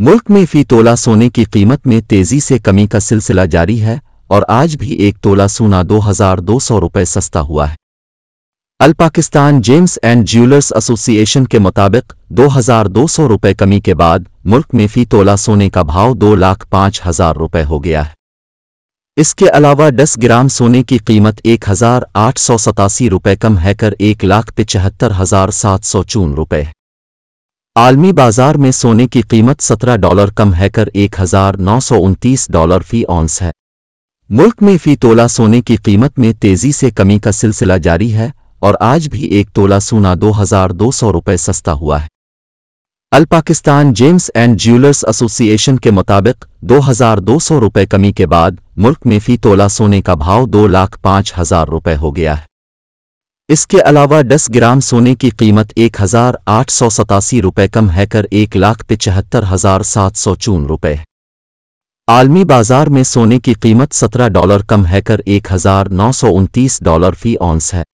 मुल्क में फी तोला सोने की कीमत में तेजी से कमी का सिलसिला जारी है और आज भी एक तोला सोना दो हजार दो सौ रुपये सस्ता हुआ है all Pakistan gems and jewellers association के मुताबिक दो हजार दो सौ रुपये कमी के बाद मुल्क में फी तोला सोने का भाव दो लाख पाँच हजार रुपये हो गया है इसके अलावा 10 ग्राम सोने की कीमत एक हजार आठ सौ सतासी रुपये कम है कर एक लाख पिचहत्तर हजार सात सौ चून रुपये आलमी बाजार में सोने की कीमत 17 डॉलर कम है कर एक डॉलर फी ऑन्स है मुल्क में फी तोला सोने की कीमत में तेजी से कमी का सिलसिला जारी है और आज भी एक तोला सोना 2,200 रुपए सस्ता हुआ है all Pakistan gems and jewellers association के मुताबिक 2,200 रुपए कमी के बाद मुल्क में फी तोला सोने का भाव दो लाख पाँच हजार रुपये हो गया है इसके अलावा 10 ग्राम सोने की कीमत एक हजार आठ सौ सतासी रुपये कम है कर एक लाख पिचहत्तर हजार सात सौ चून रुपये आलमी बाजार में सोने की कीमत 17 डॉलर कम है कर एक हजार नौ सौ उनतीस डॉलर फी ऑन्स है